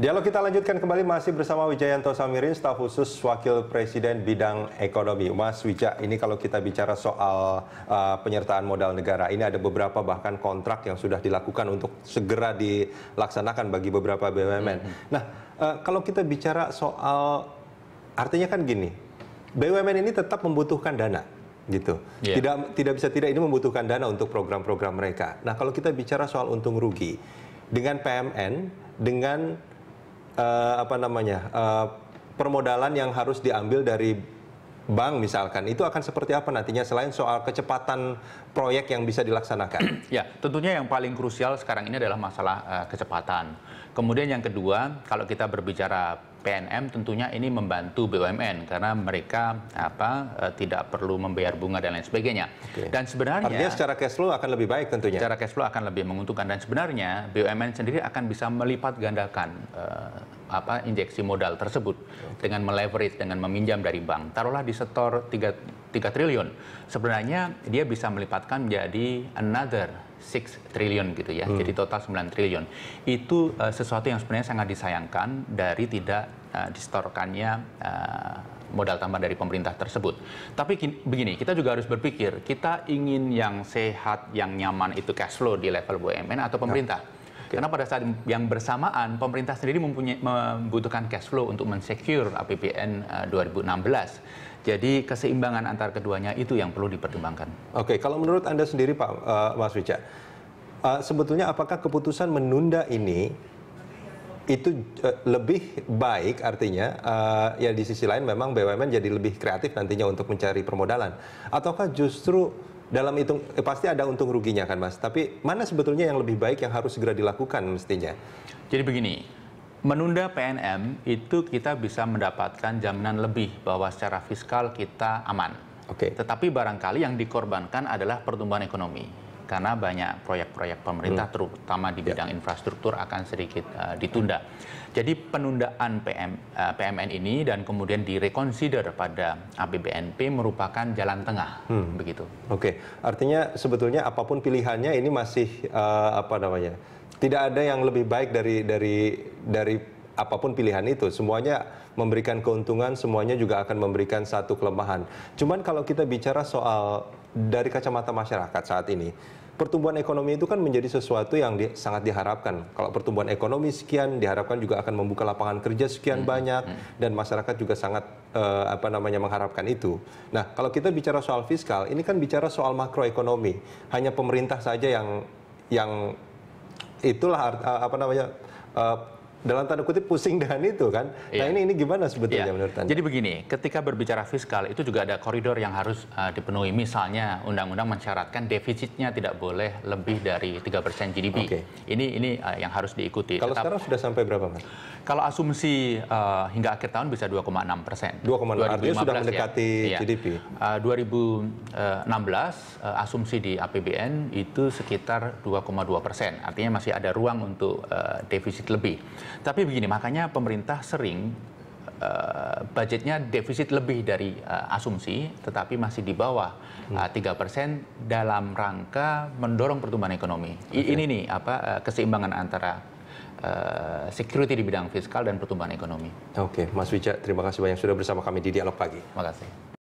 Dialog kita lanjutkan kembali masih bersama Wijayanto Samirin, staf khusus Wakil Presiden Bidang Ekonomi. Mas Wija, ini kalau kita bicara soal uh, penyertaan modal negara, ini ada beberapa bahkan kontrak yang sudah dilakukan untuk segera dilaksanakan bagi beberapa BUMN. Mm -hmm. Nah, uh, kalau kita bicara soal, artinya kan gini, BUMN ini tetap membutuhkan dana gitu. Yeah. Tidak tidak bisa tidak ini membutuhkan dana untuk program-program mereka. Nah, kalau kita bicara soal untung rugi dengan PMN dengan uh, apa namanya uh, permodalan yang harus diambil dari bank misalkan itu akan seperti apa nantinya selain soal kecepatan proyek yang bisa dilaksanakan? ya, tentunya yang paling krusial sekarang ini adalah masalah uh, kecepatan. Kemudian yang kedua, kalau kita berbicara PNM tentunya ini membantu BUMN karena mereka apa eh, tidak perlu membayar bunga dan lain sebagainya. Okay. Dan sebenarnya artinya secara cash flow akan lebih baik tentunya. Secara cash flow akan lebih menguntungkan dan sebenarnya BUMN sendiri akan bisa melipat gandakan uh, apa injeksi modal tersebut okay. dengan meleverage dengan meminjam dari bank. Taruhlah di setor 3 3 triliun. Sebenarnya dia bisa melipatkan menjadi another 6 triliun gitu ya. Hmm. Jadi total 9 triliun. Itu uh, sesuatu yang sebenarnya sangat disayangkan dari tidak uh, distorkannya uh, modal tambah dari pemerintah tersebut. Tapi begini, kita juga harus berpikir, kita ingin yang sehat, yang nyaman itu cash flow di level BUMN atau ya. pemerintah. Ya. Karena pada saat yang bersamaan pemerintah sendiri mempunyai membutuhkan cash flow untuk mensecure APBN uh, 2016. Jadi keseimbangan antar keduanya itu yang perlu dipertimbangkan. Oke, kalau menurut Anda sendiri Pak uh, Mas Wicak, uh, eh, sebetulnya apakah keputusan menunda ini itu eh, lebih baik artinya uh, ya di sisi lain memang BUMN jadi lebih kreatif nantinya untuk mencari permodalan ataukah justru dalam hitung eh, pasti ada untung ruginya kan Mas. Tapi mana sebetulnya yang lebih baik yang harus segera dilakukan mestinya? Jadi begini, menunda PNM itu kita bisa mendapatkan jaminan lebih bahwa secara fiskal kita aman. Oke. Okay. Tetapi barangkali yang dikorbankan adalah pertumbuhan ekonomi karena banyak proyek-proyek pemerintah hmm. terutama di ya. bidang ya. infrastruktur akan sedikit uh, ditunda. Jadi penundaan PM, uh, eh, PMN ini dan kemudian direconsider pada APBNP merupakan jalan tengah hmm. begitu. Oke, okay. artinya sebetulnya apapun pilihannya ini masih uh, apa namanya? Tidak ada yang lebih baik dari dari dari apapun pilihan itu semuanya memberikan keuntungan semuanya juga akan memberikan satu kelemahan cuman kalau kita bicara soal dari kacamata masyarakat saat ini pertumbuhan ekonomi itu kan menjadi sesuatu yang di, sangat diharapkan. Kalau pertumbuhan ekonomi sekian, diharapkan juga akan membuka lapangan kerja sekian hmm, banyak hmm. hmm. dan masyarakat juga sangat uh, apa namanya mengharapkan itu. Nah, kalau kita bicara soal fiskal, ini kan bicara soal makroekonomi. Hanya pemerintah saja yang yang itulah eh, apa namanya uh, dalam tanda kutip pusing dengan itu kan. Nah, iya. Nah ini ini gimana sebetulnya iya. menurut Anda? Jadi begini, ketika berbicara fiskal itu juga ada koridor yang harus uh, dipenuhi. Misalnya undang-undang mensyaratkan defisitnya tidak boleh lebih dari 3% GDP. Okay. Ini ini uh, yang harus diikuti. Kalau Tetap, sekarang sudah sampai berapa, Mas? Kalau asumsi uh, hingga akhir tahun bisa 2,6%. 2,6 artinya sudah mendekati ya. GDP. Uh, 2016 uh, asumsi di APBN itu sekitar 2,2%. Artinya masih ada ruang untuk uh, defisit lebih. Tapi begini, makanya pemerintah sering uh, budgetnya defisit lebih dari uh, asumsi, tetapi masih di bawah hmm. eh, tiga uh, persen dalam rangka mendorong pertumbuhan ekonomi. Okay. Ini nih apa uh, keseimbangan antara uh, security di bidang fiskal dan pertumbuhan ekonomi. Oke, okay. Mas Wijaya, terima kasih banyak sudah bersama kami di Dialog Pagi. Terima kasih.